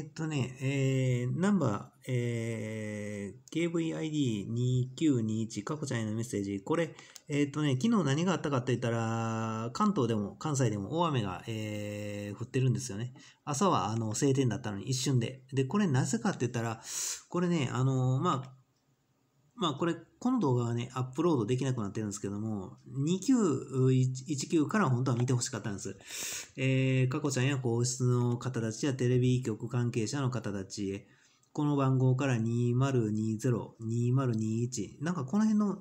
えっとね、えー、ナンバー、えー、KVID2921、かこちゃんへのメッセージ。これ、えー、っとね、昨日何があったかって言ったら、関東でも関西でも大雨が、えー、降ってるんですよね。朝はあの晴天だったのに一瞬で。で、これなぜかって言ったら、これね、あの、まあ、まあこれ、この動画はね、アップロードできなくなってるんですけども、2919から本当は見てほしかったんです。えー、かこちゃんや皇室の方たちやテレビ局関係者の方たち、この番号から2020、2021、なんかこの辺の、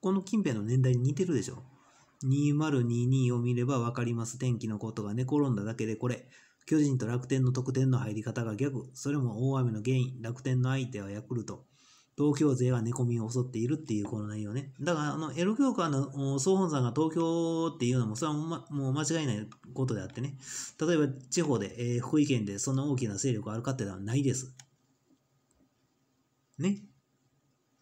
この近辺の年代に似てるでしょ ?2022 を見ればわかります。天気のことが寝転んだだけでこれ。巨人と楽天の得点の入り方が逆。それも大雨の原因。楽天の相手はヤクルト。東京勢は寝込みを襲っているっていうこの内容ね。だから、あの、エロ教官の総本山が東京っていうのも、それは、もう間違いないことであってね。例えば、地方で、えー、福井県でそんな大きな勢力あるかってのはないです。ね。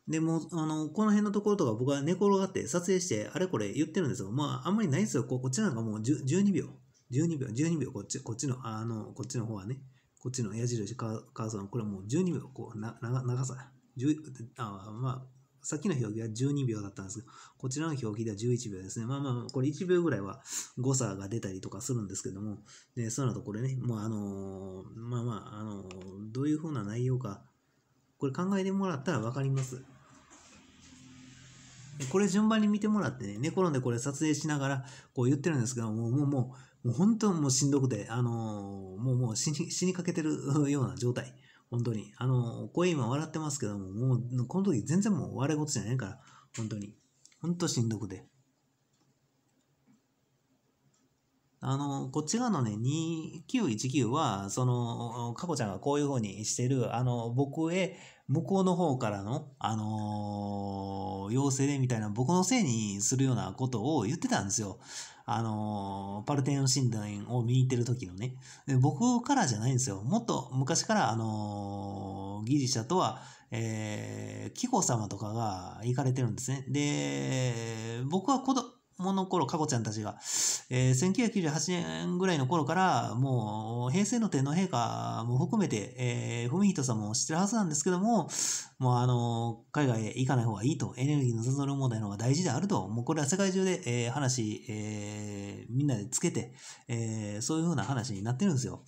でも、あの、この辺のところとか僕は寝転がって撮影して、あれこれ言ってるんですよ。まあ、あんまりないですよ。こっちなんかもう12秒。12秒、12秒、こっち、こっちの、あの、こっちの方はね。こっちの矢印カーソン、これはもう12秒、こう、な、長さ。あまあ、さっきの表記は12秒だったんですけど、こちらの表記では11秒ですね。まあまあ、これ1秒ぐらいは誤差が出たりとかするんですけども、で、そるとこれね、もうあのー、まあまあ、あのー、どういうふうな内容か、これ考えてもらったらわかります。これ順番に見てもらってね、寝転んでこれ撮影しながらこう言ってるんですけど、もう、もう、もう、もう本当もうしんどくて、あのー、もう、もう死に、死にかけてるような状態。本当に。あの、声今笑ってますけども、もう、この時全然もう笑い事じゃないから、本当に。本当しんどくて。あの、こっち側のね、2919は、その、かこちゃんがこういう風にしてる、あの、僕へ、向こうの方からの、あのー、要請でみたいな、僕のせいにするようなことを言ってたんですよ。あのー、パルテノン神殿を見に行ってる時のね、僕からじゃないんですよ。もっと昔から、あのー、ギリシャとは、えー、紀子様とかが行かれてるんですね。で、僕は子供、もの頃、かこちゃんたちが、えー、1998年ぐらいの頃から、もう、平成の天皇陛下も含めて、えー、文人さんも知ってるはずなんですけども、もうあの、海外へ行かない方がいいと、エネルギーの雑む問題の方が大事であると、もうこれは世界中で、えー、話、えー、みんなでつけて、えー、そういう風な話になってるんですよ。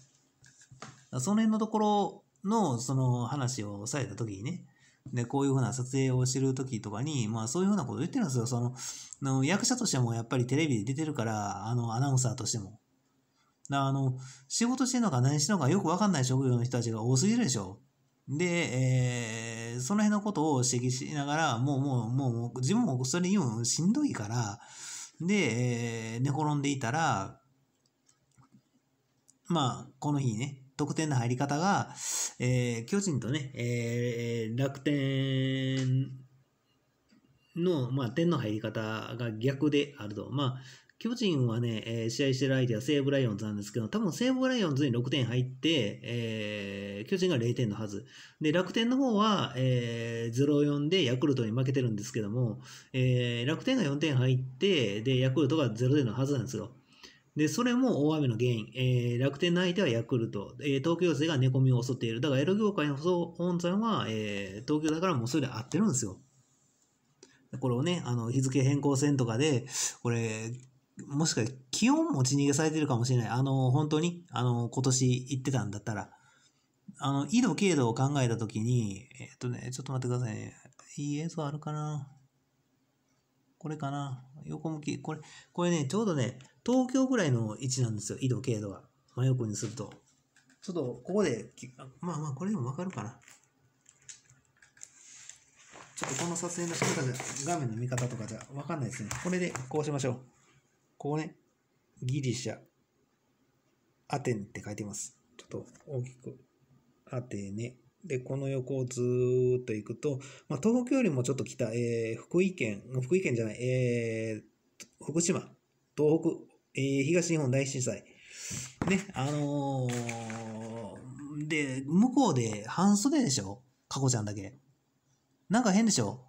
その辺のところの、その話をされた時にね、で、こういうふうな撮影をしてる時とかに、まあそういうふうなこと言ってるんですよ。その、の役者としてもやっぱりテレビで出てるから、あの、アナウンサーとしても。だあの、仕事してんのか何してんのかよくわかんない職業の人たちが多すぎるでしょ。で、えー、その辺のことを指摘しながら、もうもう、もう、自分もそれ言うのしんどいから、で、えー、寝転んでいたら、まあ、この日ね、得点の入り方が、えー、巨人とね、えー、楽天の、まあ、点の入り方が逆であると。まあ、巨人はね、えー、試合してる相手は西武ライオンズなんですけど、多分西武ライオンズに6点入って、えー、巨人が0点のはず。で、楽天の方は、えー、0-4でヤクルトに負けてるんですけども、えー、楽天が4点入って、で、ヤクルトが0点のはずなんですよ。で、それも大雨の原因。えー、楽天内ではヤクルト。えー、東京勢が寝込みを襲っている。だから、ロ業界の本山は、えー、東京だからもうそれで合ってるんですよ。これをね、あの、日付変更線とかで、これ、もしかして気温持ち逃げされてるかもしれない。あの、本当に、あの、今年行ってたんだったら。あの、緯度、経度を考えたときに、えー、っとね、ちょっと待ってくださいね。いい映像あるかなこれかな横向き。これ、これね、ちょうどね、東京ぐらいの位置なんですよ、緯度、経度が。真横にすると。ちょっと、ここで、まあまあ、これでもわかるかな。ちょっとこの撮影の仕方じゃ、画面の見方とかじゃわかんないですね。これで、こうしましょう。ここね、ギリシャ、アテンって書いてます。ちょっと大きく、アテネ。で、この横をずーっと行くと、まあ、東京よりもちょっと北、えー、福井県、福井県じゃない、えー、福島、東北、えー、東日本大震災。ね、あのー、で、向こうで半袖でしょかこちゃんだけ。なんか変でしょ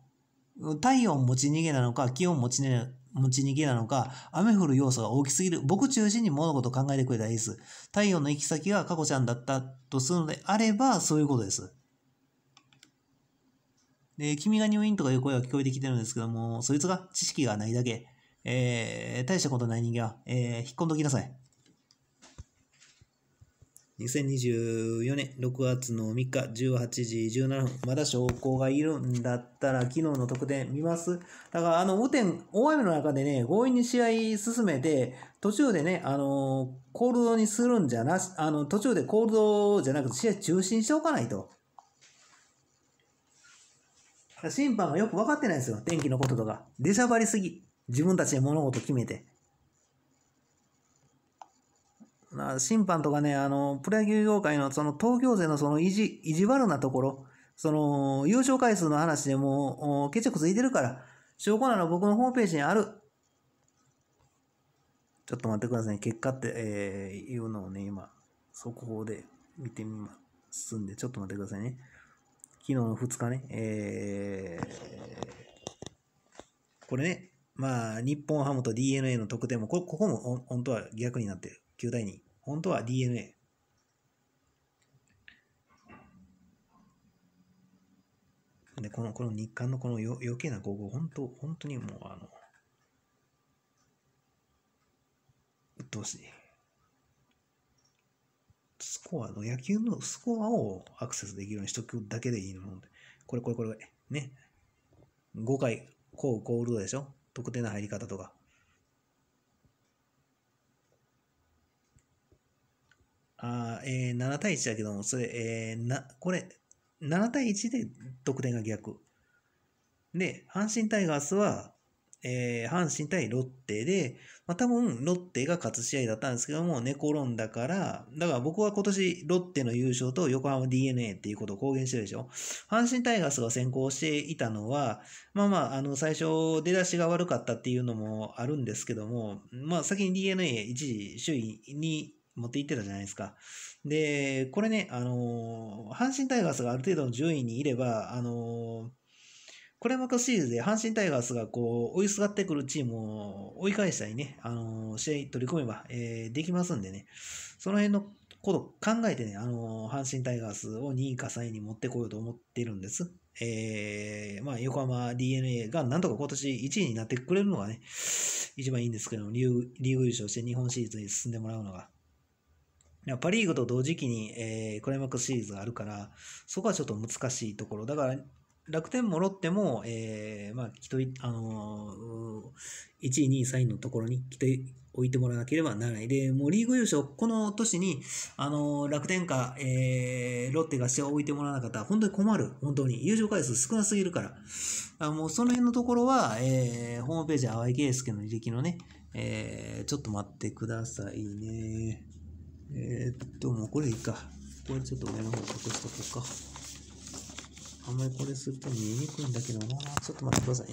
体温持ち逃げなのか、気温持ち,、ね、持ち逃げなのか、雨降る要素が大きすぎる。僕中心に物事を考えてくれたらいいです。体温の行き先がかこちゃんだったとするのであれば、そういうことです。で、君が入院とかいう声が聞こえてきてるんですけども、そいつが知識がないだけ。えー、大したことない人間は、えー、引っ込んどきなさい。2024年6月の3日18時17分。まだ証拠がいるんだったら昨日の得点見ますだからあの、雨天、大雨の中でね、強引に試合進めて、途中でね、あのー、コールドにするんじゃなし、あの、途中でコールドじゃなくて試合中心しておかないと。審判がよく分かってないですよ。天気のこととか。出しゃばりすぎ。自分たちで物事決めて。審判とかね、あの、プロ野球業界のその東京勢のその意地、意地悪なところ、その、優勝回数の話でもう、決着ついてるから、証拠なの僕のホームページにある。ちょっと待ってください。結果って、えー、いうのをね、今、速報で見てみますんで、ちょっと待ってくださいね。昨日の2日ね、えー、これね、まあ、日本ハムと DNA の得点も、こここも本当は逆になってる。9対2。本当は DNA。で、この、この日韓のこのよ余計な5号、本当、本当にもう、あの、鬱陶しい。スコアの、野球のスコアをアクセスできるようにしとくだけでいいので、これ、これ、これ、ね。5回、こう、こう、ルドでしょ特定の入り方とか。あえー、7対1だけども、それ、えー、な、これ、7対1で得点が逆。で、阪神タイガースは、えー、阪神対ロッテで、まあ、多分ロッテが勝つ試合だったんですけども、寝転んだから、だから僕は今年ロッテの優勝と横浜 DNA っていうことを公言してるでしょ。阪神タイガースが先行していたのは、まあまあ、あの、最初出だしが悪かったっていうのもあるんですけども、まあ先に DNA 一時首位に持っていってたじゃないですか。で、これね、あのー、阪神タイガースがある程度の順位にいれば、あのークライマックスシリーズで阪神タイガースがこう追いすがってくるチームを追い返したりね、あの試合取り組めば、えー、できますんでね、その辺のこと考えてね、あの阪神タイガースを2位か3位に持ってこようと思ってるんです。えーまあ、横浜 d n a がなんとか今年1位になってくれるのがね、一番いいんですけども、リーグ優勝して日本シリーズに進んでもらうのが。パ・リーグと同時期に、えー、クライマックスシリーズがあるから、そこはちょっと難しいところ。だから、楽天もロッテも、えー、まあ、きとあのー、1位、2位、3位のところに来ておいてもらわなければならない。で、もうリーグ優勝、この年に、あのー、楽天か、えー、ロッテが合を置いてもらわなかったら、本当に困る。本当に。優勝回数少なすぎるから。あもうその辺のところは、えー、ホームページ、淡井圭介の履歴のね、えー、ちょっと待ってくださいね。えー、っと、もうこれいいか。これちょっと上の方隠しとこうか。あんまりこれすると見えにくいんだけどな。ちょっと待ってください。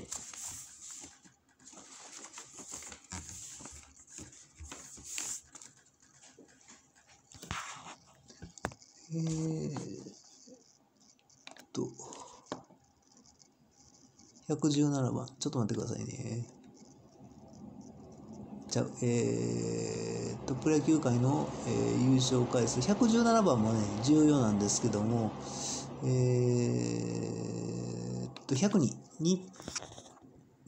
えー、っと、117番。ちょっと待ってくださいね。じゃえー、っと、プロ野球界の、えー、優勝回数。117番もね、重要なんですけども、えー、っと、100人に、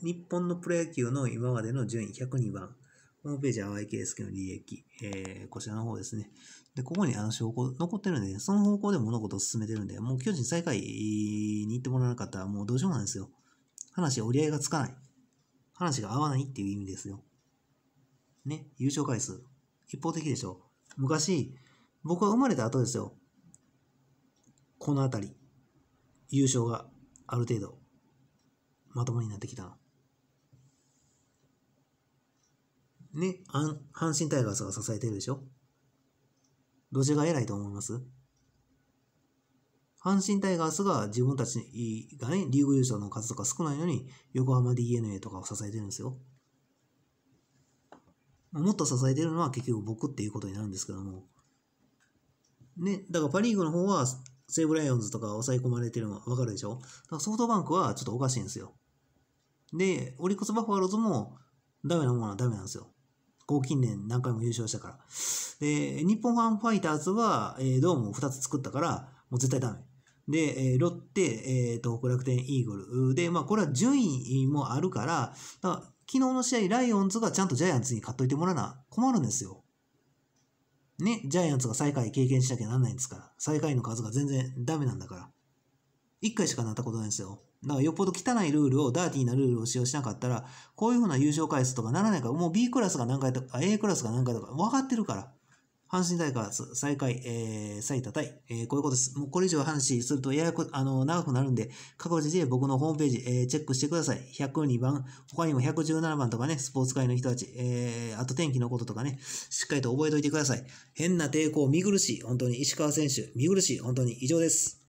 日本のプロ野球の今までの順位102番、ホームページ、淡井圭介の利益、えー、こちらの方ですね。で、ここにあの証拠残ってるんで、その方向で物事を進めてるんで、もう巨人最下位に行ってもらわなかったら、もうどうしようもないんですよ。話、折り合いがつかない。話が合わないっていう意味ですよ。ね、優勝回数。一方的でしょ。昔、僕は生まれた後ですよ。この辺り、優勝がある程度、まともになってきたの。ね、阪神タイガースが支えてるでしょどちらが偉いと思います阪神タイガースが自分たちがね、リーグ優勝の数とか少ないのに、横浜 DNA とかを支えてるんですよ。もっと支えてるのは結局僕っていうことになるんですけども。ね、だからパリーグの方は西武ライオンズとか抑え込まれてるのわかるでしょだからソフトバンクはちょっとおかしいんですよ。で、オリックス・バファローズもダメなものはダメなんですよ。こう近年何回も優勝したから。で、日本ハムファイターズは、えー、ドームを2つ作ったから、もう絶対ダメ。で、えー、ロッテ、えー、東北楽天イーグル。で、まあこれは順位もあるから、だから昨日の試合、ライオンズがちゃんとジャイアンツに勝っといてもらわな困るんですよ。ね、ジャイアンツが最下位経験しなきゃなんないんですから、最下位の数が全然ダメなんだから。一回しかなったことないんですよ。だからよっぽど汚いルールを、ダーティーなルールを使用しなかったら、こういうふうな優勝回数とかならないから、もう B クラスが何回とか、A クラスが何回とか分かってるから。阪神イガー最下位、えー、最多対、えー、こういうことです。もうこれ以上半神するとややこ、あの、長くなるんで、各自で僕のホームページ、えー、チェックしてください。102番、他にも117番とかね、スポーツ界の人たち、えー、あと天気のこととかね、しっかりと覚えておいてください。変な抵抗、見苦しい、本当に石川選手、見苦しい、本当に以上です。